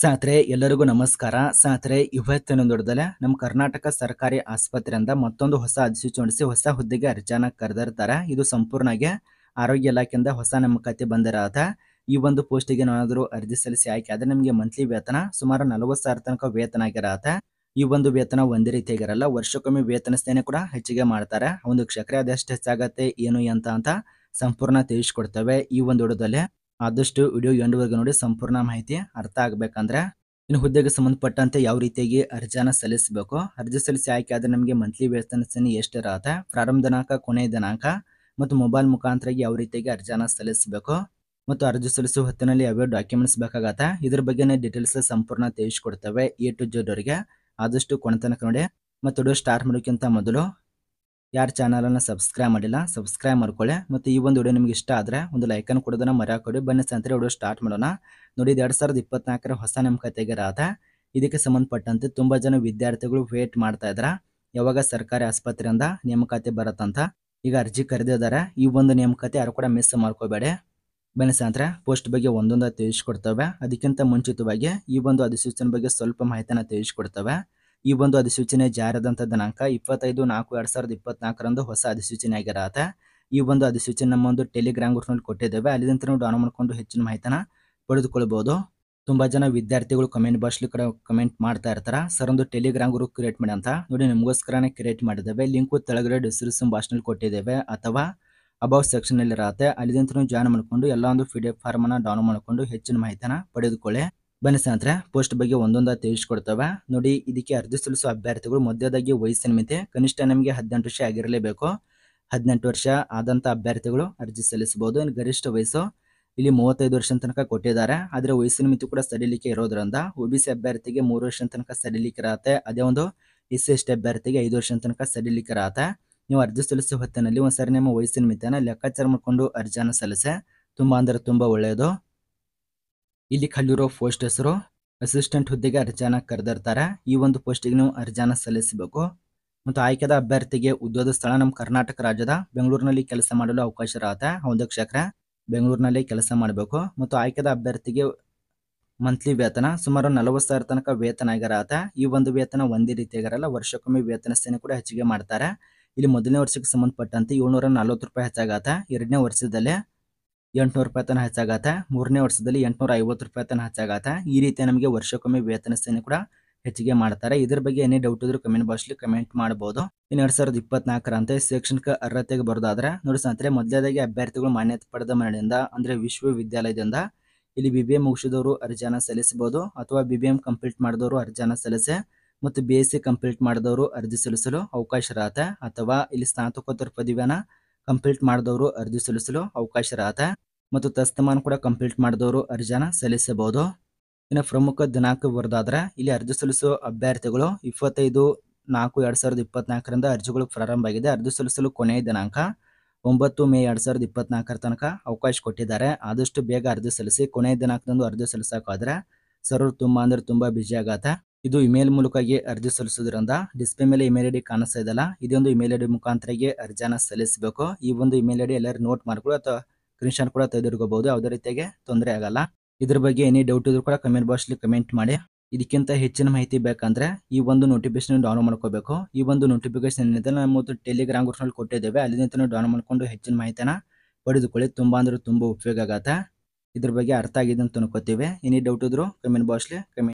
ಸಾತ್ರೆ ಎಲ್ಲರಿಗೂ ನಮಸ್ಕಾರ ಸಾತ್ರೆ ಇವತ್ತಿನ ದೊಡ್ಡದಲ್ಲೇ ನಮ್ಮ ಕರ್ನಾಟಕ ಸರ್ಕಾರಿ ಆಸ್ಪತ್ರೆಯಿಂದ ಮತ್ತೊಂದು ಹೊಸ ಅಧಿಸೂಚನೆ ಹೊಸ ಹುದ್ದೆಗೆ ಅರ್ಜಾನ ಕರೆದಿರ್ತಾರೆ ಇದು ಸಂಪೂರ್ಣವಾಗಿ ಆರೋಗ್ಯ ಇಲಾಖೆಯಿಂದ ಹೊಸ ನೇಮಕಾತಿ ಬಂದಿರೋದ ಈ ಒಂದು ಪೋಸ್ಟಿಗೆ ನಾನಾದರೂ ಅರ್ಜಿ ಸಲ್ಲಿಸಿ ಆಯ್ಕೆ ಆದರೆ ನಿಮಗೆ ಮಂತ್ಲಿ ವೇತನ ಸುಮಾರು ನಲವತ್ತು ಸಾವಿರ ತನಕ ವೇತನ ಆಗಿರತ್ತೆ ಈ ಒಂದು ವೇತನ ಒಂದೇ ರೀತಿಯಾಗಿರಲ್ಲ ವರ್ಷಕ್ಕೊಮ್ಮೆ ವೇತನ ಸ್ನೇಹಿ ಕೂಡ ಹೆಚ್ಚಿಗೆ ಮಾಡ್ತಾರೆ ಒಂದು ಕ್ಷಕ್ರೆ ಅದೆಷ್ಟು ಹೆಚ್ಚಾಗತ್ತೆ ಏನು ಅಂತ ಅಂತ ಸಂಪೂರ್ಣ ತಿಳಿಸ್ಕೊಡ್ತವೆ ಈ ಒಂದು ಹೊಡೋದಲ್ಲೇ ಆದಷ್ಟು ವಿಡಿಯೋ ಎಂಡವರೆಗೂ ನೋಡಿ ಸಂಪೂರ್ಣ ಮಾಹಿತಿ ಅರ್ಥ ಆಗಬೇಕಂದ್ರೆ ಇನ್ನು ಹುದ್ದೆಗೆ ಸಂಬಂಧಪಟ್ಟಂತೆ ಯಾವ ರೀತಿಯಾಗಿ ಅರ್ಜಿನ ಸಲ್ಲಿಸಬೇಕು ಅರ್ಜಿ ಸಲ್ಲಿಸಿ ಆಯ್ಕೆ ಆದರೆ ನಮಗೆ ಮಂತ್ಲಿ ವೇತನ ಸನಿ ಎಷ್ಟಿರುತ್ತೆ ಪ್ರಾರಂಭ ದಿನಾಂಕ ಕೊನೆಯ ದಿನಾಂಕ ಮತ್ತು ಮೊಬೈಲ್ ಮುಖಾಂತರ ಯಾವ ರೀತಿಯಾಗಿ ಅರ್ಜಿನ ಸಲ್ಲಿಸಬೇಕು ಮತ್ತು ಅರ್ಜಿ ಸಲ್ಲಿಸುವ ಹೊತ್ತಿನಲ್ಲಿ ಯಾವ್ಯಾವ ಡಾಕ್ಯುಮೆಂಟ್ಸ್ ಬೇಕಾಗತ್ತೆ ಇದ್ರ ಬಗ್ಗೆನೇ ಡೀಟೇಲ್ಸ್ ಸಂಪೂರ್ಣ ತಿಳಿಸ್ಕೊಡ್ತವೆ ಎ ಟು ಜೆಡ್ ಅವರಿಗೆ ಆದಷ್ಟು ಕೊನೆ ತನಕ ನೋಡಿ ಮತ್ತು ಸ್ಟಾರ್ಟ್ ಮಾಡೋಕ್ಕಿಂತ ಮೊದಲು ಯಾರು ಚಾನಲನ್ನು ಸಬ್ಸ್ಕ್ರೈಬ್ ಮಾಡಿಲ್ಲ ಸಬ್ಸ್ಕ್ರೈಬ್ ಮಾಡ್ಕೊಳ್ಳಿ ಮತ್ತು ಈ ಒಂದು ವಿಡಿಯೋ ನಿಮ್ಗೆ ಇಷ್ಟ ಆದರೆ ಒಂದು ಲೈಕನ್ನು ಕೊಡೋದನ್ನು ಕೊಡಿ ಬನ್ನಿ ಸಂತರ ವಿಡಿಯೋ ಸ್ಟಾರ್ಟ್ ಮಾಡೋಣ ನೋಡಿ ಎರಡು ಸಾವಿರದ ಇಪ್ಪತ್ನಾಲ್ಕರ ಹೊಸ ನೇಮಕಾತಿಗೆ ತೆಗೆರಾದ ಇದಕ್ಕೆ ಸಂಬಂಧಪಟ್ಟಂತೆ ತುಂಬ ಜನ ವಿದ್ಯಾರ್ಥಿಗಳು ವೇಟ್ ಮಾಡ್ತಾ ಇದ್ರ ಯಾವಾಗ ಸರ್ಕಾರಿ ಆಸ್ಪತ್ರೆಯಿಂದ ನೇಮಕಾತಿ ಬರುತ್ತಂತ ಈಗ ಅರ್ಜಿ ಕರೆದಿದ್ದಾರೆ ಈ ಒಂದು ನೇಮಕಾತಿ ಯಾರು ಕೂಡ ಮಿಸ್ ಮಾಡ್ಕೋಬೇಡಿ ಬನ್ನಿ ಸಂತರ ಪೋಸ್ಟ್ ಬಗ್ಗೆ ಒಂದೊಂದು ತಿಳಿಸ್ಕೊಡ್ತವೆ ಅದಕ್ಕಿಂತ ಮುಂಚಿತವಾಗಿ ಈ ಒಂದು ಅಧಿಸೂಚನೆ ಬಗ್ಗೆ ಸ್ವಲ್ಪ ಮಾಹಿತಿನ ತಿಳಿಸ್ಕೊಡ್ತವೆ ಈ ಒಂದು ಅಧಿಸೂಚನೆ ಜಾರಿಯಾದಂಥ ದಿನಾಂಕ ಇಪ್ಪತ್ತೈದು ನಾಲ್ಕು ಎರಡ್ ಸಾವಿರದ ಇಪ್ಪತ್ನಾಲ್ಕರಂದು ಹೊಸ ಅಧಿಸೂಚನೆ ಆಗಿರತ್ತೆ ಈ ಒಂದು ಅಧಿಸೂಚನೆ ನಮ್ಮ ಒಂದು ಟೆಲಿಗ್ರಾಮ್ ನಲ್ಲಿ ಕೊಟ್ಟಿದ್ದೇವೆ ಅಲ್ಲಿಂದ ನಾವು ಡೌನ್ ಮಾಡ್ಕೊಂಡು ಹೆಚ್ಚಿನ ಮಾಹಿತಿನ ಪಡೆದುಕೊಳ್ಳಬಹುದು ತುಂಬಾ ಜನ ವಿದ್ಯಾರ್ಥಿಗಳು ಕಮೆಂಟ್ ಬಾಕ್ಸ್ ಕಡೆ ಕಮೆಂಟ್ ಮಾಡ್ತಾ ಇರ್ತಾರ ಸರ್ ಒಂದು ಟೆಲಿಗ್ರಾಮ್ ಗ್ರೂಪ್ ಕ್ರಿಯೇಟ್ ಮಾಡಿ ಅಂತ ನೋಡಿ ನಿಮಗೋಸ್ಕರನೇ ಕ್ರಿಯೇಟ್ ಮಾಡಿದ್ದೇವೆ ಲಿಂಕ್ ತೆಳಗಡೆ ಡಿಸ್ಕ್ರಿಪ್ಷನ್ ನಲ್ಲಿ ಕೊಟ್ಟಿದ್ದೇವೆ ಅಥವಾ ಅಬೌ ಸೆಕ್ಷನ್ ಅಲ್ಲಿ ಇರತ್ತೆ ಅಲ್ಲಿಂದ ಜಾಯ್ನ್ ಮಾಡಿಕೊಂಡು ಎಲ್ಲ ಒಂದು ಪಿ ಫಾರ್ಮ್ ಎಫ್ ಫಾರ್ಮನ್ನು ಡೌನ್ ಮಾಡಿಕೊಂಡು ಹೆಚ್ಚಿನ ಮಾಹಿತಿನ ಪಡೆದುಕೊಳ್ಳಿ ಬನ್ನಿ ಸ್ನೇಹಿತರ ಪೋಸ್ಟ್ ಬಗ್ಗೆ ಒಂದೊಂದಾಗಿ ತಿಳಿಸ್ಕೊಡ್ತಾವ ನೋಡಿ ಇದಕ್ಕೆ ಅರ್ಜಿ ಸಲ್ಲಿಸುವ ಅಭ್ಯರ್ಥಿಗಳು ಮೊದಲದಾಗಿ ವಯಸ್ಸಿನ ಮಿತಿ ಕನಿಷ್ಠ ನಮಗೆ ಹದಿನೆಂಟು ವರ್ಷ ಆಗಿರಲೇಬೇಕು ಹದಿನೆಂಟು ವರ್ಷ ಆದಂಥ ಅಭ್ಯರ್ಥಿಗಳು ಅರ್ಜಿ ಸಲ್ಲಿಸಬಹುದು ಇನ್ನು ಗರಿಷ್ಠ ವಯಸ್ಸು ಇಲ್ಲಿ ಮೂವತ್ತೈದು ವರ್ಷ ತನಕ ಕೊಟ್ಟಿದ್ದಾರೆ ಆದರೆ ವಯಸ್ಸಿನ ಮಿತಿ ಕೂಡ ಸಡಿಲಿಕೆ ಇರೋದ್ರಿಂದ ಒ ಬಿ ಸಿ ಅಭ್ಯರ್ಥಿಗೆ ಮೂರು ವರ್ಷ ತನಕ ಸಡಿಲಿಕೆ ಇರತ್ತೆ ಅದೇ ಒಂದು ಎಸ್ ಎಸ್ ಟಿ ಅಭ್ಯರ್ಥಿಗೆ ಐದು ವರ್ಷ ತನಕ ಸಡಿಲಿಕೆ ಇರತ್ತೆ ನೀವು ಅರ್ಜಿ ಸಲ್ಲಿಸುವ ಹೊತ್ತಿನಲ್ಲಿ ಒಂದು ನಿಮ್ಮ ವಯಸ್ಸಿನ ಮಿತಿಯನ್ನು ಲೆಕ್ಕಾಚಾರ ಮಾಡಿಕೊಂಡು ಅರ್ಜಿಯನ್ನು ಸಲ್ಲಿಸೆ ತುಂಬ ಅಂದರೆ ತುಂಬ ಒಳ್ಳೆಯದು ಇಲ್ಲಿ ಖಾಲಿರೋ ಪೋಸ್ಟ್ ಹೆಸರು ಅಸಿಸ್ಟೆಂಟ್ ಹುದ್ದೆಗೆ ಅರ್ಜಾನ ಕರೆದಿರ್ತಾರೆ ಈ ಒಂದು ಪೋಸ್ಟಿಗೆ ನೀವು ಅರ್ಜಿಯನ್ನು ಸಲ್ಲಿಸಬೇಕು ಮತ್ತು ಆಯ್ಕೆದ ಅಭ್ಯರ್ಥಿಗೆ ಉದ್ಯೋಗ ಸ್ಥಳ ನಮ್ಮ ಕರ್ನಾಟಕ ರಾಜ್ಯದ ಬೆಂಗಳೂರಿನಲ್ಲಿ ಕೆಲಸ ಮಾಡಲು ಅವಕಾಶ ಇರುತ್ತೆ ಒಂದು ಕ್ಷೇತ್ರ ಬೆಂಗಳೂರಿನಲ್ಲಿ ಕೆಲಸ ಮಾಡಬೇಕು ಮತ್ತು ಆಯ್ಕೆದ ಅಭ್ಯರ್ಥಿಗೆ ಮಂತ್ಲಿ ವೇತನ ಸುಮಾರು ನಲವತ್ತು ಸಾವಿರ ತನಕ ವೇತನ ಆಗಿರತ್ತೆ ಈ ಒಂದು ವೇತನ ಒಂದೇ ರೀತಿಯಾಗಿರಲ್ಲ ವರ್ಷಕ್ಕೊಮ್ಮೆ ವೇತನ ಸೇನೆ ಕೂಡ ಹೆಚ್ಚಿಗೆ ಮಾಡ್ತಾರೆ ಇಲ್ಲಿ ಮೊದಲನೇ ವರ್ಷಕ್ಕೆ ಸಂಬಂಧಪಟ್ಟಂತೆ ಏಳ್ನೂರ ನಲವತ್ತು ರೂಪಾಯಿ ಹೆಚ್ಚಾಗತ್ತೆ ಎರಡನೇ ವರ್ಷದಲ್ಲಿ ಎಂಟುನೂರು ರೂಪಾಯಿ ತನಕ ಹೆಚ್ಚಾಗತ್ತೆ ಮೂರನೇ ವರ್ಷದಲ್ಲಿ ಎಂಟುನೂರ ಐವತ್ತು ರೂಪಾಯಿ ತನಕ ಹೆಚ್ಚಾಗತ್ತೆ ಈ ರೀತಿ ನಮಗೆ ವರ್ಷಕ್ಕೊಮ್ಮೆ ವೇತನ ಸೇನೆ ಕೂಡ ಹೆಚ್ಚಿಗೆ ಮಾಡ್ತಾರೆ ಇದ್ರ ಬಗ್ಗೆ ಏನೇ ಡೌಟ್ ಇದ್ರೂ ಕಮೆಂಟ್ ಬಾಕ್ಸ್ಲಿ ಕಮೆಂಟ್ ಮಾಡಬಹುದು ಇನ್ನು ಎರಡ್ ಸಾವಿರದ ಇಪ್ಪತ್ನಾಲ್ಕರಂತೆ ಶೈಕ್ಷಣಿಕ ಅರ್ಹತೆಗೆ ಬರೋದಾದ್ರೆ ನೋಡಿ ಸ್ನೇಹಿತರೆ ಮೊದಲೇದಾಗಿ ಅಭ್ಯರ್ಥಿಗಳು ಮಾನ್ಯತೆ ಪಡೆದ ಮನೆಯಿಂದ ಅಂದ್ರೆ ವಿಶ್ವವಿದ್ಯಾಲಯದಿಂದ ಇಲ್ಲಿ ಬಿ ಬಿ ಎಂ ಮುಗಿಸಿದವರು ಅರ್ಜಿಯನ್ನು ಸಲ್ಲಿಸಬಹುದು ಅಥವಾ ಬಿ ಬಿ ಎಂ ಕಂಪ್ಲೀಟ್ ಮಾಡಿದವರು ಅರ್ಜಿಯನ್ನು ಸಲ್ಲಿಸಿ ಮತ್ತು ಬಿ ಎಸ್ ಸಿ ಕಂಪ್ಲೀಟ್ ಮಾಡಿದವರು ಅರ್ಜಿ ಸಲ್ಲಿಸಲು ಅವಕಾಶ ಇರತ್ತೆ ಅಥವಾ ಇಲ್ಲಿ ಸ್ನಾತಕೋತ್ತರ ಪದವಿಯನ್ನು ಕಂಪ್ಲೀಟ್ ಮಾಡಿದವರು ಅರ್ಜಿ ಸಲ್ಲಿಸಲು ಅವಕಾಶ ಇರತ್ತೆ ಮತ್ತು ತಸ್ತಮಾನ ಕೂಡ ಕಂಪ್ಲೀಟ್ ಮಾಡಿದವರು ಅರ್ಜಿನ ಸಲ್ಲಿಸಬಹುದು ಇನ್ನು ಪ್ರಮುಖ ದಿನಾಂಕ ಬರೆದಾದ್ರೆ ಇಲ್ಲಿ ಅರ್ಜಿ ಸಲ್ಲಿಸುವ ಅಭ್ಯರ್ಥಿಗಳು ಇಪ್ಪತ್ತೈದು ನಾಲ್ಕು ಎರಡು ಸಾವಿರದ ಇಪ್ಪತ್ನಾಲ್ಕರಿಂದ ಅರ್ಜಿಗಳು ಪ್ರಾರಂಭ ಆಗಿದೆ ಅರ್ಜಿ ಸಲ್ಲಿಸಲು ಕೊನೆಯ ದಿನಾಂಕ ಒಂಬತ್ತು ಮೇ ಎರಡು ಸಾವಿರದ ಇಪ್ಪತ್ನಾಲ್ಕರ ತನಕ ಅವಕಾಶ ಕೊಟ್ಟಿದ್ದಾರೆ ಆದಷ್ಟು ಬೇಗ ಅರ್ಜಿ ಸಲ್ಲಿಸಿ ಕೊನೆಯ ದಿನಾಂಕದಂದು ಅರ್ಜಿ ಸಲ್ಲಿಸೋಕ್ಕಾದ್ರೆ ಸರ್ವರ್ ತುಂಬ ಅಂದ್ರೆ ತುಂಬ ಬ್ಯುಸಿ ಆಗತ್ತೆ ಇದು ಇಮೇಲ್ ಮೂಲಕವಾಗಿ ಅರ್ಜಿ ಸಲ್ಲಿಸೋದ್ರಿಂದ ಡಿಸ್ಪ್ಲೇ ಮೇಲೆ ಇಮೇಲ್ ಐಡಿ ಕಾಣಿಸ್ತಾ ಇದೆಯಲ್ಲ ಇದೊಂದು ಇಮೇಲ್ ಐಡಿ ಮುಖಾಂತರಗೆ ಅರ್ಜಿಯನ್ನು ಸಲ್ಲಿಸಬೇಕು ಈ ಒಂದು ಇಮೇಲ್ ಐಡಿ ಎಲ್ಲರೂ ನೋಟ್ ಮಾಡ್ಕೊಳ್ಳಿ ಅಥವಾ ಸ್ಕ್ರೀನ್ಶಾಟ್ ಕೂಡ ತೆಗೆದಿರ್ಕೋಬಹುದು ಯಾವುದೇ ರೀತಿಯಾಗಿ ತೊಂದರೆ ಆಗಲ್ಲ ಇದ್ರ ಬಗ್ಗೆ ಏನೇ ಡೌಟ್ ಇದ್ರೂ ಕೂಡ ಕಮೆಂಟ್ ಬಾಕ್ಸ್ಲಿ ಕಮೆಂಟ್ ಮಾಡಿ ಇದಕ್ಕಿಂತ ಹೆಚ್ಚಿನ ಮಾಹಿತಿ ಬೇಕಂದ್ರೆ ಈ ಒಂದು ನೋಟಿಫಿಕೇಶನ್ ಡೌನ್ಲೋಡ್ ಮಾಡ್ಕೋಬೇಕು ಈ ಒಂದು ನೋಟಿಫಿಕೇಶನ್ ಏನಿದೆ ನಮ್ಮ ಟೆಲಿಗ್ರಾಮ್ ಗ್ರೂಪ್ನಲ್ಲಿ ಕೊಟ್ಟಿದ್ದೇವೆ ಅಲ್ಲಿಂದ ಡೌನ್ಲೋಡ್ ಮಾಡ್ಕೊಂಡು ಹೆಚ್ಚಿನ ಮಾಹಿತಿನ ಪಡೆದುಕೊಳ್ಳಿ ತುಂಬಾ ಅಂದ್ರೆ ತುಂಬಾ ಉಪಯೋಗ ಆಗತ್ತೆ ಇದ್ರ ಬಗ್ಗೆ ಅರ್ಥ ಆಗಿದೆ ಅಂತ ಅನ್ಕೋತೀವಿ ಏನೇ ಡೌಟ್ ಇದ್ರು ಕಮೆಂಟ್ ಬಾಕ್ಸ್ಲಿ ಕಮೆಂಟ್